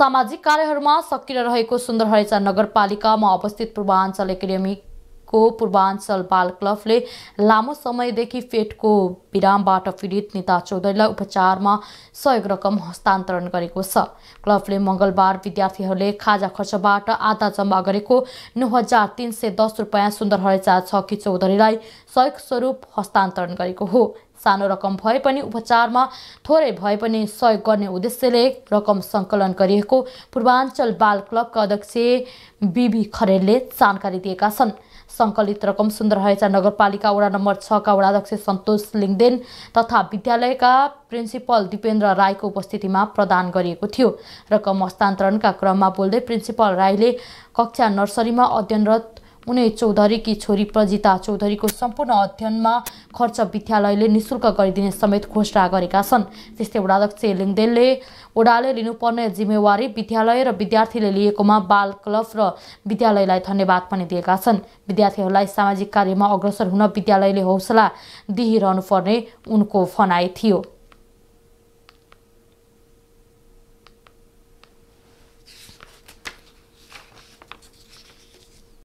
सामाजिक कार्यहरूमा सक्रिय रहेको सुन्दरहरेचा नगरपालिकामा अवस्थित पूर्वाञ्चल एकाडेमिक को पूर्वाञ्चल बाल क्लबले लामो समयदेखि पेटको विरामबाट पीडित नेता चौधरीलाई उपचारमा सहयोग रकम हस्तान्तरण गरेको छ क्लबले मङ्गलबार विद्यार्थीहरूले खाजा खर्चबाट आधा जम्मा गरेको नौ हजार तिन सय दस रुपियाँ सुन्दर हरेचा छकी चौधरीलाई सहयोग स्वरूप हस्तान्तरण गरेको हो सानो रकम भए पनि उपचारमा थोरै भए पनि सहयोग गर्ने उद्देश्यले रकम सङ्कलन गरिएको पूर्वाञ्चल बाल क्लबका अध्यक्ष बिबी खरेलले जानकारी दिएका छन् सङ्कलित रकम सुन्दर हैचा नगरपालिका वडा नम्बर छका वडाध्यक्ष सन्तोष लिङदेन तथा विद्यालयका प्रिन्सिपल दिपेन्द्र राईको उपस्थितिमा प्रदान गरिएको थियो रकम हस्तान्तरणका क्रममा बोल्दै प्रिन्सिपल राईले कक्षा नर्सरीमा अध्ययनरत उनै चौधरीकी छोरी प्रजिता चौधरीको सम्पूर्ण अध्ययनमा खर्च विद्यालयले निशुल्क गरिदिने समेत घोषणा गरेका छन् त्यस्तै उडाध्यक्ष लिङदेलले ओडाले लिनुपर्ने जिम्मेवारी विद्यालय र विद्यार्थीले लिएकोमा बाल क्लब र विद्यालयलाई धन्यवाद पनि दिएका छन् विद्यार्थीहरूलाई सामाजिक कार्यमा अग्रसर हुन विद्यालयले हौसला दिइरहनुपर्ने उनको भनाइ थियो